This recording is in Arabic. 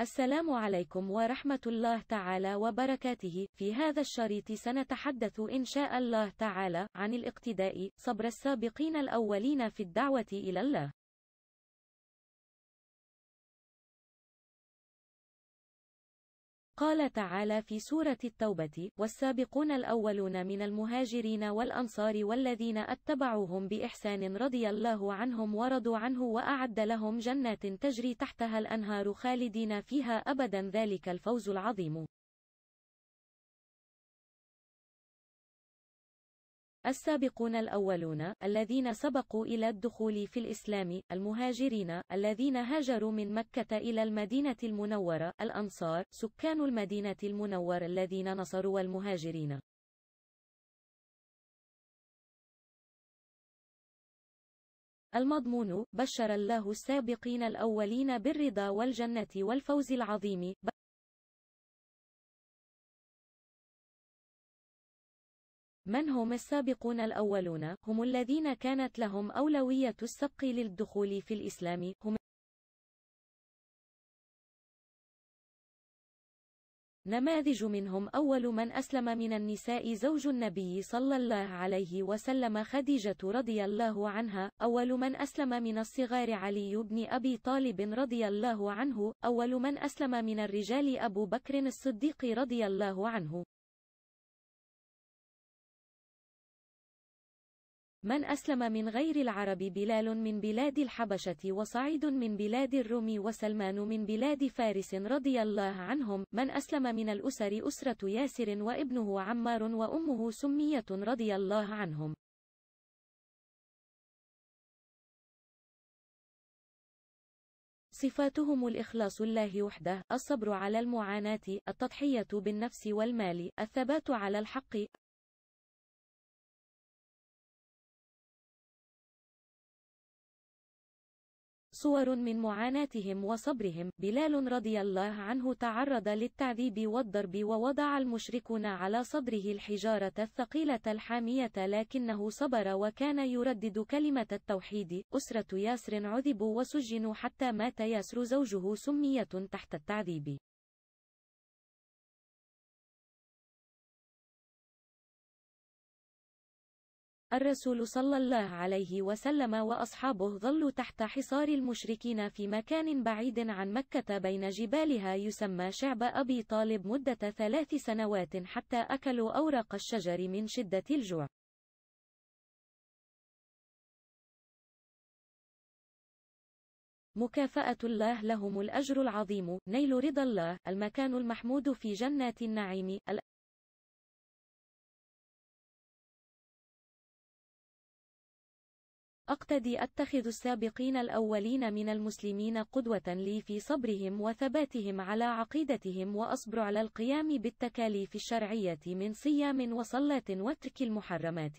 السلام عليكم ورحمة الله تعالى وبركاته في هذا الشريط سنتحدث إن شاء الله تعالى عن الاقتداء صبر السابقين الأولين في الدعوة إلى الله قال تعالى في سورة التوبة: "والسابقون الأولون من المهاجرين والأنصار والذين أتبعوهم بإحسان رضي الله عنهم ورضوا عنه وأعد لهم جنات تجري تحتها الأنهار خالدين فيها أبدا ذلك الفوز العظيم". السابقون الأولون الذين سبقوا إلى الدخول في الإسلام المهاجرين الذين هاجروا من مكة إلى المدينة المنورة الأنصار سكان المدينة المنورة الذين نصروا المهاجرين المضمون بشر الله السابقين الأولين بالرضا والجنة والفوز العظيم من هم السابقون الأولون؟ هم الذين كانت لهم أولوية السبق للدخول في الإسلام هم نماذج منهم أول من أسلم من النساء زوج النبي صلى الله عليه وسلم خديجة رضي الله عنها أول من أسلم من الصغار علي بن أبي طالب رضي الله عنه أول من أسلم من الرجال أبو بكر الصديق رضي الله عنه من أسلم من غير العرب بلال من بلاد الحبشة وصعيد من بلاد الروم وسلمان من بلاد فارس رضي الله عنهم من أسلم من الأسر أسرة ياسر وابنه عمار وأمه سمية رضي الله عنهم صفاتهم الإخلاص الله وحده الصبر على المعاناة التضحية بالنفس والمال الثبات على الحق صور من معاناتهم وصبرهم بلال رضي الله عنه تعرض للتعذيب والضرب ووضع المشركون على صدره الحجارة الثقيلة الحامية لكنه صبر وكان يردد كلمة التوحيد أسرة ياسر عذبوا وسجنوا حتى مات ياسر زوجه سمية تحت التعذيب الرسول صلى الله عليه وسلم وأصحابه ظلوا تحت حصار المشركين في مكان بعيد عن مكة بين جبالها يسمى شعب أبي طالب مدة ثلاث سنوات حتى أكلوا أوراق الشجر من شدة الجوع مكافأة الله لهم الأجر العظيم نيل رضا الله المكان المحمود في جنات النعيم أقتدي أتخذ السابقين الأولين من المسلمين قدوة لي في صبرهم وثباتهم على عقيدتهم وأصبر على القيام بالتكاليف الشرعية من صيام وصلاة وترك المحرمات